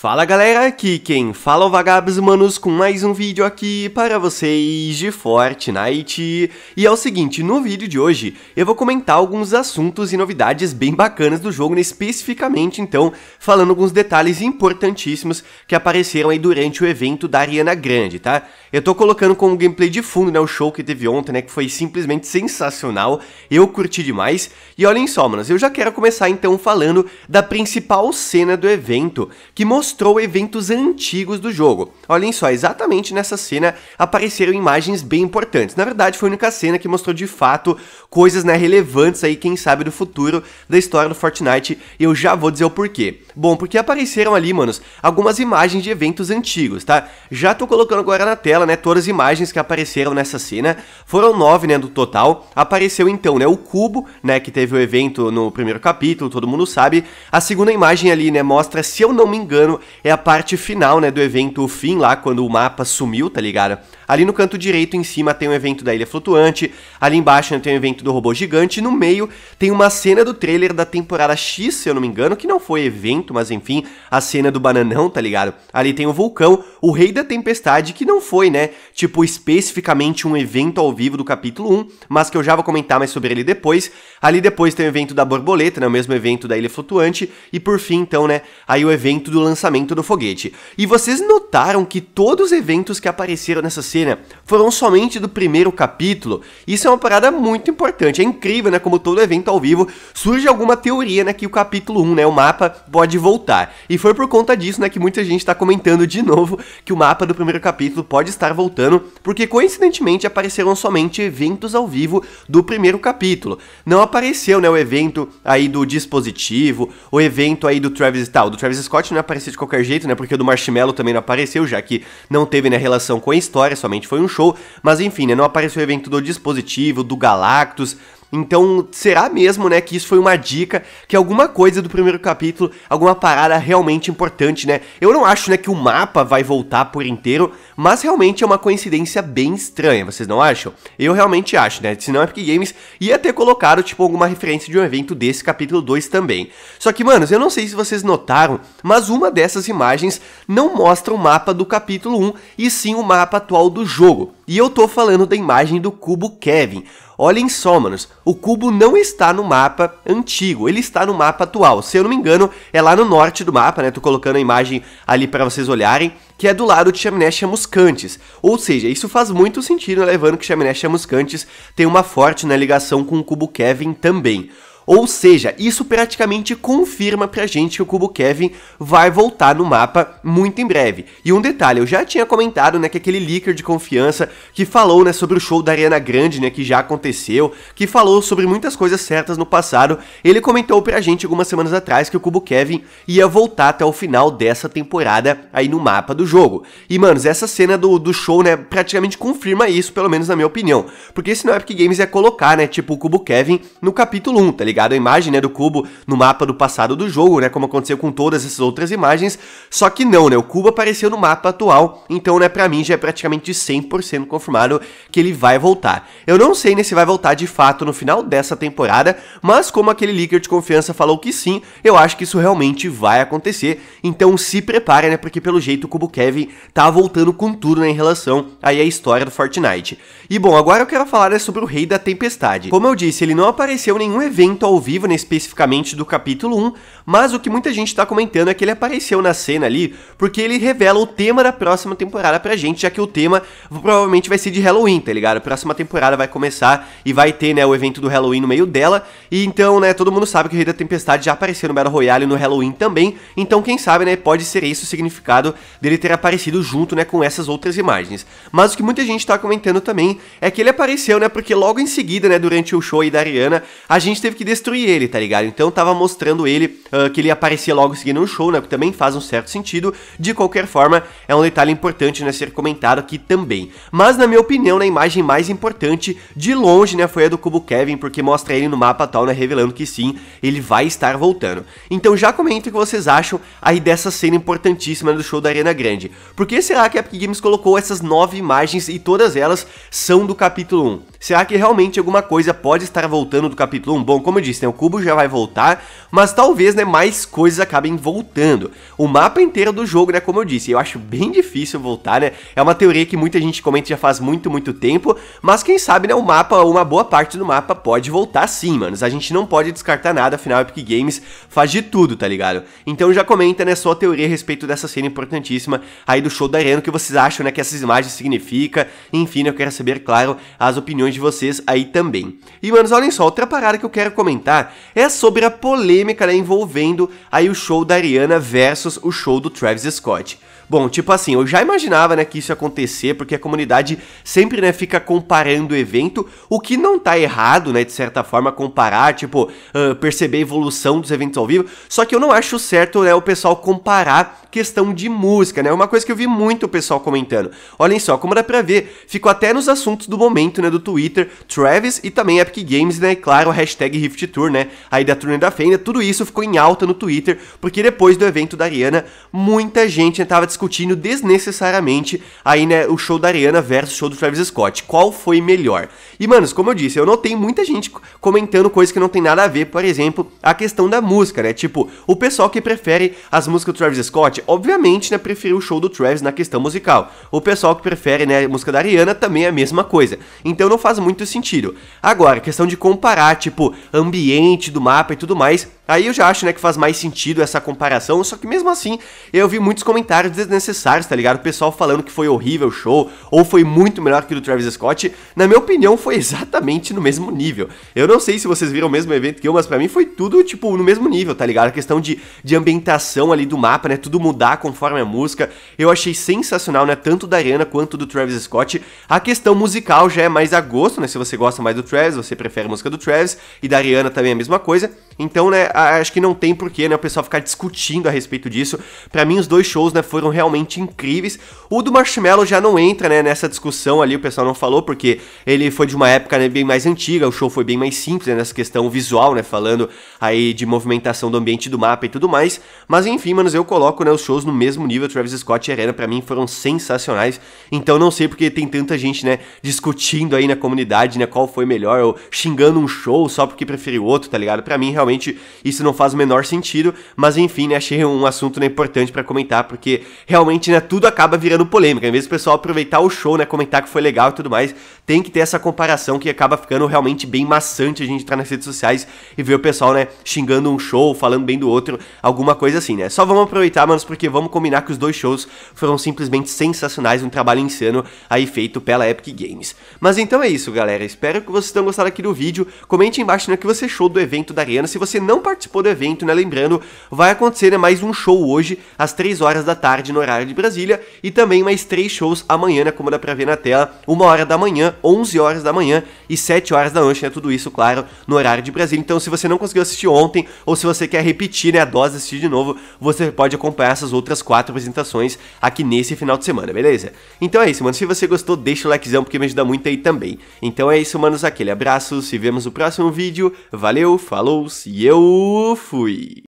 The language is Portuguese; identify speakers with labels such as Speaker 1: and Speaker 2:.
Speaker 1: Fala galera, aqui quem fala é o Vagabos Manos com mais um vídeo aqui para vocês de Fortnite. E é o seguinte, no vídeo de hoje eu vou comentar alguns assuntos e novidades bem bacanas do jogo, né? especificamente então falando alguns detalhes importantíssimos que apareceram aí durante o evento da Ariana Grande, tá? Eu tô colocando como gameplay de fundo, né, o show que teve ontem, né, que foi simplesmente sensacional, eu curti demais. E olhem só, manos, eu já quero começar então falando da principal cena do evento, que mostrou mostrou eventos antigos do jogo. Olhem só, exatamente nessa cena apareceram imagens bem importantes. Na verdade, foi a única cena que mostrou de fato coisas né, relevantes aí, quem sabe, do futuro da história do Fortnite. E eu já vou dizer o porquê. Bom, porque apareceram ali, manos, algumas imagens de eventos antigos, tá? Já tô colocando agora na tela, né, todas as imagens que apareceram nessa cena. Foram nove, né, do total. Apareceu então, né, o cubo, né, que teve o evento no primeiro capítulo, todo mundo sabe. A segunda imagem ali, né, mostra, se eu não me engano, é a parte final, né, do evento, o fim lá, quando o mapa sumiu, tá ligado? Ali no canto direito, em cima, tem o um evento da Ilha Flutuante, ali embaixo né, tem o um evento do robô gigante, e no meio tem uma cena do trailer da temporada X, se eu não me engano, que não foi evento, mas enfim, a cena do bananão, tá ligado? Ali tem o vulcão, o rei da tempestade, que não foi, né, tipo, especificamente um evento ao vivo do capítulo 1, mas que eu já vou comentar mais sobre ele depois. Ali depois tem o evento da borboleta, né, o mesmo evento da Ilha Flutuante, e por fim, então, né, aí o evento do lançamento lançamento do foguete. E vocês notaram que todos os eventos que apareceram nessa cena foram somente do primeiro capítulo? Isso é uma parada muito importante, é incrível, né? Como todo evento ao vivo, surge alguma teoria, né? Que o capítulo 1, né? O mapa pode voltar. E foi por conta disso, né? Que muita gente tá comentando de novo que o mapa do primeiro capítulo pode estar voltando, porque coincidentemente apareceram somente eventos ao vivo do primeiro capítulo. Não apareceu, né? O evento aí do dispositivo, o evento aí do Travis tal, tá, do Travis Scott não né, apareceu de qualquer jeito, né? Porque o do Marshmallow também não apareceu, já que não teve né, relação com a história, somente foi um show. Mas enfim, né? Não apareceu o evento do dispositivo, do Galactus, então, será mesmo, né, que isso foi uma dica, que alguma coisa do primeiro capítulo, alguma parada realmente importante, né? Eu não acho, né, que o mapa vai voltar por inteiro, mas realmente é uma coincidência bem estranha, vocês não acham? Eu realmente acho, né? Senão a é Epic Games ia ter colocado, tipo, alguma referência de um evento desse capítulo 2 também. Só que, manos, eu não sei se vocês notaram, mas uma dessas imagens não mostra o mapa do capítulo 1, e sim o mapa atual do jogo. E eu tô falando da imagem do cubo Kevin. Olhem só, manos, o cubo não está no mapa antigo, ele está no mapa atual. Se eu não me engano, é lá no norte do mapa, né? Tô colocando a imagem ali para vocês olharem, que é do lado de Chaminé Chamuscantes. Ou seja, isso faz muito sentido, né? levando que Chaminé Chamuscantes tem uma forte né, ligação com o cubo Kevin também. Ou seja, isso praticamente confirma pra gente que o Cubo Kevin vai voltar no mapa muito em breve. E um detalhe, eu já tinha comentado, né, que aquele leaker de confiança que falou, né, sobre o show da Ariana Grande, né, que já aconteceu, que falou sobre muitas coisas certas no passado, ele comentou pra gente algumas semanas atrás que o Cubo Kevin ia voltar até o final dessa temporada aí no mapa do jogo. E, manos, essa cena do, do show, né, praticamente confirma isso, pelo menos na minha opinião. Porque senão é Epic Games ia colocar, né, tipo, o Cubo Kevin no capítulo 1, tá ligado? ligado? A imagem né, do cubo no mapa do passado do jogo, né? Como aconteceu com todas essas outras imagens. Só que não, né? O cubo apareceu no mapa atual, então, né, pra mim já é praticamente 100% confirmado que ele vai voltar. Eu não sei né, se vai voltar de fato no final dessa temporada, mas como aquele leaker de confiança falou que sim, eu acho que isso realmente vai acontecer. Então se prepare, né? Porque pelo jeito o Cubo Kevin tá voltando com tudo né, em relação aí à história do Fortnite. E bom, agora eu quero falar né, sobre o Rei da Tempestade. Como eu disse, ele não apareceu em nenhum evento ao vivo, né, especificamente do capítulo 1, mas o que muita gente está comentando é que ele apareceu na cena ali porque ele revela o tema da próxima temporada pra gente, já que o tema provavelmente vai ser de Halloween, tá ligado? A próxima temporada vai começar e vai ter, né, o evento do Halloween no meio dela, e então, né, todo mundo sabe que o Rei da Tempestade já apareceu no Battle Royale no Halloween também, então quem sabe, né, pode ser esse o significado dele ter aparecido junto, né, com essas outras imagens. Mas o que muita gente tá comentando também é que ele apareceu, né, porque logo em seguida, né, durante o show aí da Ariana, a gente teve que destruir ele, tá ligado? Então tava mostrando ele uh, que ele aparecia logo seguindo um show, né? Que também faz um certo sentido. De qualquer forma, é um detalhe importante, né? Ser comentado aqui também. Mas, na minha opinião, na imagem mais importante de longe, né? Foi a do Cubo Kevin, porque mostra ele no mapa tal, né? Revelando que sim, ele vai estar voltando. Então já comenta o que vocês acham aí dessa cena importantíssima né, do show da Arena Grande. Por que será que a Epic Games colocou essas nove imagens e todas elas são do capítulo 1? Será que realmente alguma coisa pode estar voltando do capítulo 1? Bom, como eu disse, né, o cubo já vai voltar, mas talvez, né, mais coisas acabem voltando. O mapa inteiro do jogo, né, como eu disse, eu acho bem difícil voltar, né, é uma teoria que muita gente comenta já faz muito, muito tempo, mas quem sabe, né, o mapa, uma boa parte do mapa pode voltar sim, mano. a gente não pode descartar nada, afinal, Epic Games faz de tudo, tá ligado? Então já comenta, né, sua teoria a respeito dessa cena importantíssima aí do show da Arena, o que vocês acham, né, que essas imagens significa, enfim, né, eu quero saber, claro, as opiniões de vocês aí também. E, manos, olhem só, outra parada que eu quero comentar comentar é sobre a polêmica né, envolvendo aí o show da Ariana versus o show do Travis Scott. Bom, tipo assim, eu já imaginava, né, que isso ia acontecer, porque a comunidade sempre, né, fica comparando o evento, o que não tá errado, né, de certa forma, comparar, tipo, uh, perceber a evolução dos eventos ao vivo, só que eu não acho certo, né, o pessoal comparar questão de música, né, é uma coisa que eu vi muito o pessoal comentando. Olhem só, como dá pra ver, ficou até nos assuntos do momento, né, do Twitter, Travis e também Epic Games, né, e claro, a hashtag Rift Tour, né, aí da turnê da Fenda, tudo isso ficou em alta no Twitter, porque depois do evento da Ariana, muita gente né, tava discutindo desnecessariamente aí, né, o show da Ariana versus o show do Travis Scott. Qual foi melhor? E, manos, como eu disse, eu notei muita gente comentando coisas que não tem nada a ver, por exemplo, a questão da música, né? Tipo, o pessoal que prefere as músicas do Travis Scott, obviamente, né, preferiu o show do Travis na questão musical. O pessoal que prefere, né, a música da Ariana também é a mesma coisa. Então não faz muito sentido. Agora, questão de comparar, tipo, ambiente do mapa e tudo mais, Aí eu já acho, né, que faz mais sentido essa comparação, só que mesmo assim, eu vi muitos comentários desnecessários, tá ligado? O pessoal falando que foi horrível o show, ou foi muito melhor que o do Travis Scott. Na minha opinião, foi exatamente no mesmo nível. Eu não sei se vocês viram o mesmo evento que eu, mas para mim foi tudo, tipo, no mesmo nível, tá ligado? A questão de, de ambientação ali do mapa, né, tudo mudar conforme a música. Eu achei sensacional, né, tanto da Ariana quanto do Travis Scott. A questão musical já é mais a gosto, né, se você gosta mais do Travis, você prefere a música do Travis, e da Ariana também é a mesma coisa. Então, né, acho que não tem porquê, né, o pessoal ficar discutindo a respeito disso. Para mim, os dois shows, né, foram realmente incríveis. O do Marshmello já não entra, né, nessa discussão ali, o pessoal não falou, porque ele foi de uma época, né, bem mais antiga, o show foi bem mais simples, né, nessa questão visual, né, falando aí de movimentação do ambiente do mapa e tudo mais. Mas, enfim, manos, eu coloco, né, os shows no mesmo nível, Travis Scott e Arena, para mim, foram sensacionais. Então, não sei porque tem tanta gente, né, discutindo aí na comunidade, né, qual foi melhor, ou xingando um show só porque preferiu outro, tá ligado? Para mim, realmente realmente isso não faz o menor sentido, mas enfim, né, achei um assunto né, importante para comentar, porque realmente né, tudo acaba virando polêmica. Em vez do pessoal aproveitar o show, né, comentar que foi legal e tudo mais, tem que ter essa comparação que acaba ficando realmente bem maçante a gente entrar nas redes sociais e ver o pessoal né, xingando um show, falando bem do outro, alguma coisa assim, né? Só vamos aproveitar, manos, porque vamos combinar que os dois shows foram simplesmente sensacionais, um trabalho insano aí feito pela Epic Games. Mas então é isso, galera. Espero que vocês tenham gostado aqui do vídeo. Comente embaixo né, o que você achou do evento da Arena, se você não participou do evento, né, lembrando, vai acontecer né, mais um show hoje, às 3 horas da tarde, no horário de Brasília, e também mais três shows amanhã, né, como dá pra ver na tela, 1 hora da manhã, 11 horas da manhã e 7 horas da noite, né, tudo isso, claro, no horário de Brasília. Então, se você não conseguiu assistir ontem, ou se você quer repetir né, a dose, assistir de novo, você pode acompanhar essas outras quatro apresentações aqui nesse final de semana, beleza? Então é isso, mano. Se você gostou, deixa o likezão, porque me ajuda muito aí também. Então é isso, manos. Aquele abraço, se vemos no próximo vídeo. Valeu, falou! e eu fui!